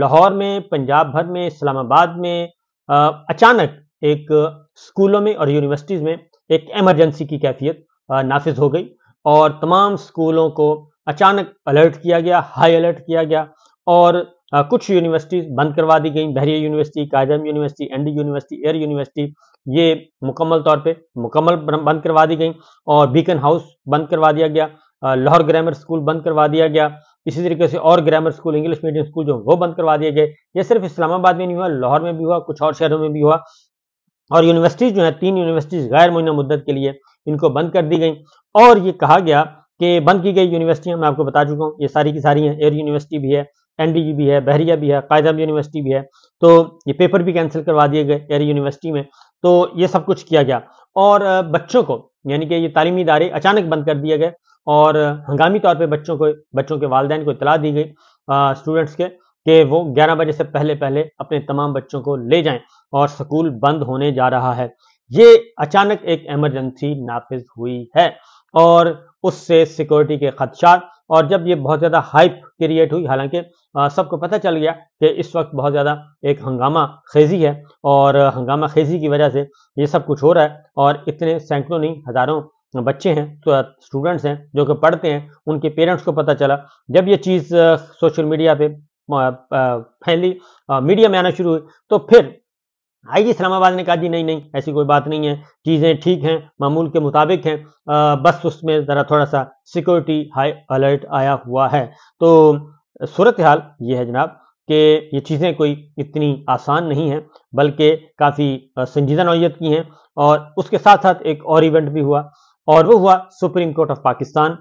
लाहौर में पंजाब भर में इस्लामाबाद में अचानक एक स्कूलों में और यूनिवर्सिटीज़ में एक एमरजेंसी की कैफियत नाफिज हो गई और तमाम स्कूलों को अचानक अलर्ट किया गया हाई अलर्ट किया गया और कुछ यूनिवर्सिटीज़ बंद करवा दी गई बहरी यूनिवर्सिटी काजम यूनिवर्सिटी एनडी यूनिवर्सिटी एयर यूनिवर्सिटी ये मुकम्मल तौर पे मुकम्मल बंद करवा दी गई और बीकन हाउस बंद करवा दिया गया लाहौर ग्रामर स्कूल बंद करवा दिया गया इसी तरीके से और grammar school English medium school जो वो बंद करवा दिए गए ये सिर्फ इस्लामाबाद में नहीं हुआ लाहौर में भी हुआ कुछ और शहरों में भी हुआ और यूनिवर्सिटीज जो है तीन यूनिवर्सिटीज गैर मुइना मुद्दत के लिए इनको बंद कर दी गई और ये कहा गया कि बंद की गई यूनिवर्सिटियाँ मैं आपको बता चुका हूँ ये सारी की सारी हैं एयर यूनिवर्सिटी भी है एन भी है बहरिया भी है कायदा यूनिवर्सिटी भी है तो ये पेपर भी कैंसिल करवा दिए गए एयर यूनिवर्सिटी में तो ये सब कुछ किया गया और बच्चों को यानी कि ये तालीमी इदारे अचानक बंद कर दिए गए और हंगामी तौर पे बच्चों को बच्चों के वालदेन को इतला दी गई स्टूडेंट्स के कि वो 11 बजे से पहले पहले अपने तमाम बच्चों को ले जाएं और स्कूल बंद होने जा रहा है ये अचानक एक एमरजेंसी नाफिज हुई है और उससे सिक्योरिटी के खदशात और जब ये बहुत ज़्यादा हाइप क्रिएट हुई हालांकि सबको पता चल गया कि इस वक्त बहुत ज़्यादा एक हंगामा खेजी है और हंगामा खेजी की वजह से ये सब कुछ हो रहा है और इतने सैकड़ों नहीं हज़ारों बच्चे हैं तो स्टूडेंट्स हैं जो कि पढ़ते हैं उनके पेरेंट्स को पता चला जब ये चीज़ सोशल मीडिया पे फैली मीडिया में आना शुरू हुई तो फिर आई इस्लामाबाद ने कहा जी नहीं नहीं ऐसी कोई बात नहीं है चीज़ें ठीक हैं मामूल के मुताबिक हैं बस उसमें ज़रा थोड़ा सा सिक्योरिटी हाई अलर्ट आया हुआ है तो सूरत हाल ये है जनाब कि ये चीज़ें कोई इतनी आसान नहीं है बल्कि काफ़ी संजीदा नौीयत की हैं और उसके साथ साथ एक और इवेंट भी हुआ और वो हुआ सुप्रीम कोर्ट ऑफ पाकिस्तान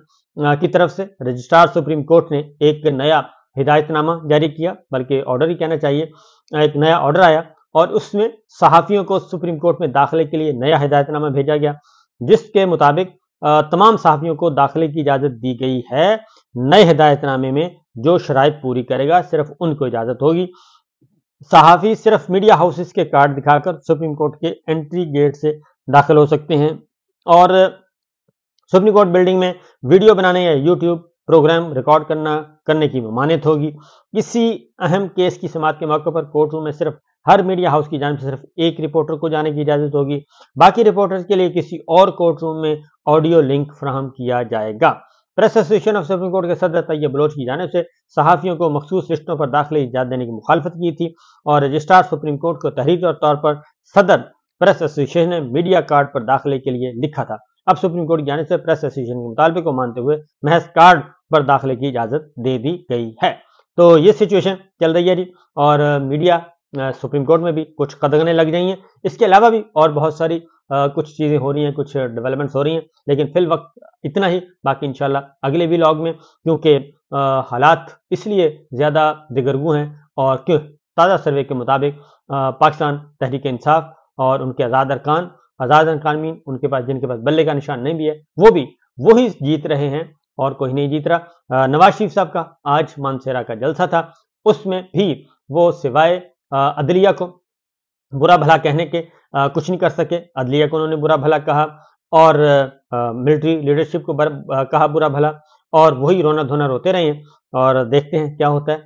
की तरफ से रजिस्ट्रार सुप्रीम कोर्ट ने एक नया हिदायतनामा जारी किया बल्कि ऑर्डर ही कहना चाहिए एक नया ऑर्डर आया और उसमें सहाफ़ियों को सुप्रीम कोर्ट में दाखिले के लिए नया हिदायतनामा भेजा गया जिसके मुताबिक तमाम सहाफ़ियों को दाखिले की इजाज़त दी गई है नए हिदायतनामे में जो शराय पूरी करेगा सिर्फ उनको इजाज़त होगी सहाफ़ी सिर्फ मीडिया हाउसेस के कार्ड दिखाकर सुप्रीम कोर्ट के एंट्री गेट से दाखिल हो सकते हैं और सुप्रीम कोर्ट बिल्डिंग में वीडियो बनाने या यूट्यूब प्रोग्राम रिकॉर्ड करना करने की मानत होगी इसी अहम केस की समाप्त के मौके पर कोर्ट रूम में सिर्फ हर मीडिया हाउस की जानब से सिर्फ एक रिपोर्टर को जाने की इजाज़त होगी बाकी रिपोर्टर्स के लिए किसी और कोर्ट रूम में ऑडियो लिंक फ्राहम किया जाएगा press association of supreme court के सदर तैयब बलोच की जानब से सहाफ़ियों को मखसूस रिश्तों पर दाखिले इजाज़त देने की मुखालफत की थी और रजिस्ट्रार सुप्रीम कोर्ट को तहरीर तौर पर सदर प्रेस एसोसिएशन ने मीडिया कार्ड पर दाखिले के लिए लिखा था अब सुप्रीम कोर्ट की से प्रेस एसोसिएशन के मुताबिक को मानते हुए महज कार्ड पर दाखिले की इजाजत दे दी गई है तो ये सिचुएशन चल रही है जी और मीडिया सुप्रीम कोर्ट में भी कुछ कदगने लग जाइए इसके अलावा भी और बहुत सारी आ, कुछ चीज़ें हो रही हैं कुछ डेवलपमेंट्स हो रही हैं लेकिन फिल वक्त इतना ही बाकी इंशाल्लाह अगले भी लॉग में क्योंकि हालात इसलिए ज़्यादा दिगरगु हैं और क्यों ताज़ा सर्वे के मुताबिक पाकिस्तान तहरीक इंसाफ और उनके आज़ाद अरकान आज़ाद कानमीन उनके पास जिनके पास बल्ले का निशान नहीं भी है वो भी वो ही जीत रहे हैं और कोई नहीं जीत रहा नवाज शरीफ साहब का आज मानसेरा का जलसा था उसमें भी वो सिवाय अदलिया को बुरा भला कहने के आ, कुछ नहीं कर सके अदलिया को उन्होंने बुरा भला कहा और मिलिट्री लीडरशिप को बर, आ, कहा बुरा भला और वही रोना धोना रोते रहे हैं और देखते हैं क्या होता है